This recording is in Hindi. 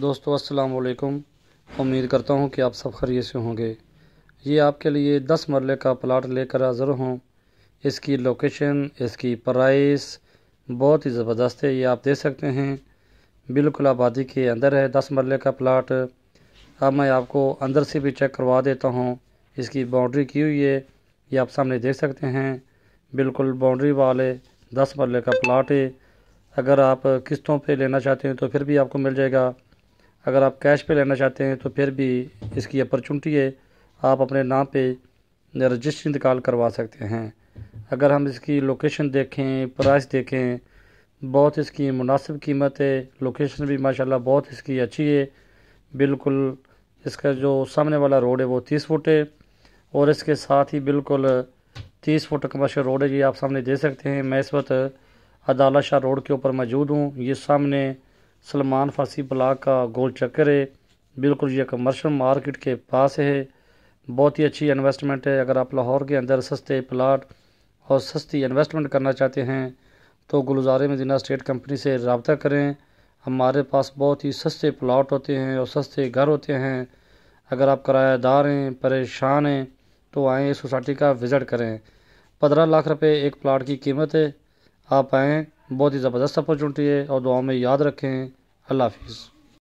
दोस्तों अस्सलाम वालेकुम उम्मीद करता हूँ कि आप सब खरीय से होंगे ये आपके लिए दस मरले का प्लाट लेकर हाज़िर हूँ इसकी लोकेशन इसकी प्राइस बहुत ही ज़बरदस्त है ये आप देख सकते हैं बिल्कुल आबादी के अंदर है दस मरले का प्लाट अब मैं आपको अंदर से भी चेक करवा देता हूँ इसकी बाउंड्री की हुई है ये आप सामने देख सकते हैं बिल्कुल बाउंड्री वाले दस मरले का प्लाट है अगर आप किस्तों पे लेना चाहते हैं तो फिर भी आपको मिल जाएगा अगर आप कैश पे लेना चाहते हैं तो फिर भी इसकी अपॉर्चुनिटी है आप अपने नाम पे रजिस्ट्री इंतकाल करवा सकते हैं अगर हम इसकी लोकेशन देखें प्राइस देखें बहुत इसकी मुनासिब कीमत है लोकेशन भी माशाल्लाह बहुत इसकी अच्छी है बिल्कुल इसका जो सामने वाला रोड है वो तीस फुट है और इसके साथ ही बिल्कुल तीस फुट कमर्शल रोड है ये आप सामने दे सकते हैं मैं इस वक्त अदालत शाह रोड के ऊपर मौजूद हूँ ये सामने सलमान फारसी ब्लाक का गोल चक्कर है बिल्कुल ये कमर्शल मार्केट के पास है बहुत ही अच्छी इन्वेस्टमेंट है अगर आप लाहौर के अंदर सस्ते प्लाट और सस्ती इन्वेस्टमेंट करना चाहते हैं तो गुलजारे मदीना स्टेट कंपनी से रबता करें हमारे पास बहुत ही सस्ते प्लाट होते हैं और सस्ते घर होते हैं अगर आप किरायादार हैं परेशान हैं तो आएँ सोसाइटी का विज़िट करें पंद्रह लाख रुपये एक प्लाट की कीमत है आप आएँ बहुत ही ज़बरदस्त अपॉर्चुनिटी है और दुआ में याद रखें अल्लाह हाफिज़